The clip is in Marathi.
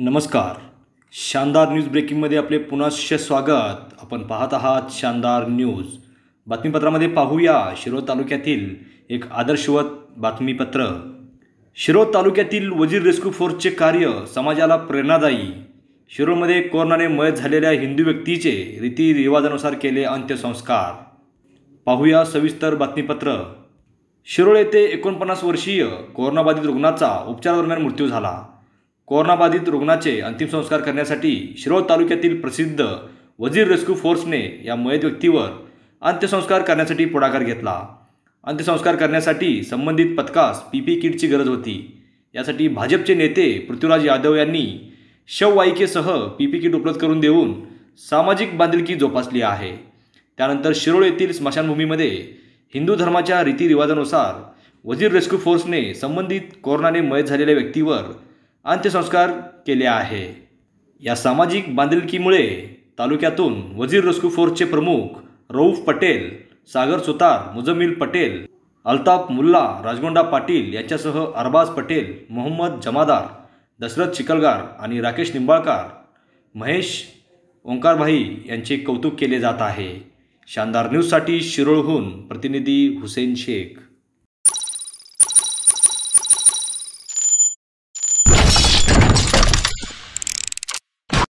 नमस्कार शानदार न्यूज ब्रेकिंगमध्ये आपले पुनश्च स्वागत आपण पाहत आहात शानदार न्यूज बातमीपत्रामध्ये पाहूया शिरोळ तालुक्यातील एक आदर्शवत बातमीपत्र शिरोळ तालुक्यातील वजीर रेस्क्यू फोर्सचे कार्य समाजाला प्रेरणादायी शिरोळमध्ये कोरोनाने मय झालेल्या हिंदू व्यक्तीचे रीतीरिवाजानुसार केले अंत्यसंस्कार पाहूया सविस्तर बातमीपत्र शिरोळ येथे एकोणपन्नास वर्षीय कोरोनाबाधित रुग्णाचा उपचारादरम्यान मृत्यू झाला कोरोनाबाधित रुग्णाचे अंतिम संस्कार करण्यासाठी शिरोळ तालुक्यातील प्रसिद्ध वजीर रेस्क्यू फोर्सने या मयत व्यक्तीवर अंत्यसंस्कार करण्यासाठी पुढाकार घेतला अंत्यसंस्कार करण्यासाठी संबंधित पथकास पीपी किटची गरज होती यासाठी भाजपचे नेते पृथ्वीराज यादव यांनी शववाहिकेसह पीपी किट उपलब्ध करून देऊन सामाजिक बांधिलकी जोपासली आहे त्यानंतर शिरोळ येथील स्मशानभूमीमध्ये हिंदू धर्माच्या रीतीरिवाजानुसार वजीर रेस्क्यू फोर्सने संबंधित कोरोनाने मयत झालेल्या व्यक्तीवर अंत्यसंस्कार केले आहे या सामाजिक बांधिलकीमुळे तालुक्यातून वजीर रस्कू फोर्सचे प्रमुख रऊफ पटेल सागर सुतार मुजमिल पटेल अल्ताफ मुल्ला राजगोंडा पाटील यांच्यासह अरबाज पटेल मोहम्मद जमादार दशरथ चिकलगार आणि राकेश निंबाळकर महेश ओंकारभाई यांचे कौतुक केले जात आहे शानदार न्यूजसाठी शिरोळहून प्रतिनिधी हुसेन शेख